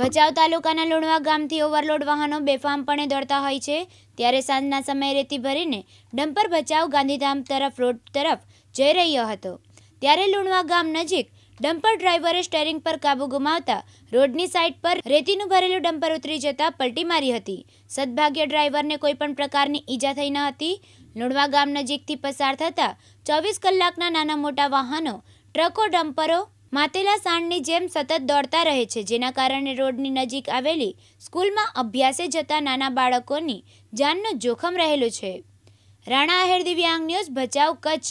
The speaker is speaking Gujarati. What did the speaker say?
ભચાઉ તાલુકાના લુણવા ગામથી ઓવરલોડ વાહનો બેફામપણે દોડતા હોય છે ત્યારે સાંજના સમયે રેતી ભરીને ડમ્પર ભચાઉ ગાંધીધામ તરફ રોડ તરફ જઈ રહ્યો હતો ત્યારે લુણવા ગામ નજીક ડમ્પર ડ્રાઈવરે સ્ટેરિંગ પર કાબુ ગુમાવતા રોડની સાઇડ પર રેતીનું ભરેલું ડમ્પર ઉતરી જતાં પલટી મારી હતી સદભાગ્ય ડ્રાઈવરને કોઈપણ પ્રકારની ઈજા થઈ ન હતી લુણવા ગામ નજીકથી પસાર થતાં ચોવીસ કલાકના નાના મોટા વાહનો ટ્રકો ડમ્પરો માતેલા સાંડની જેમ સતત દોડતા રહે છે જેના કારણે રોડની નજીક આવેલી સ્કૂલમાં અભ્યાસે જતા નાના બાળકોની જાનનું જોખમ રહેલું છે રાણા આહેર દિવ્યાંગ ન્યૂઝ ભચાઉ કચ્છ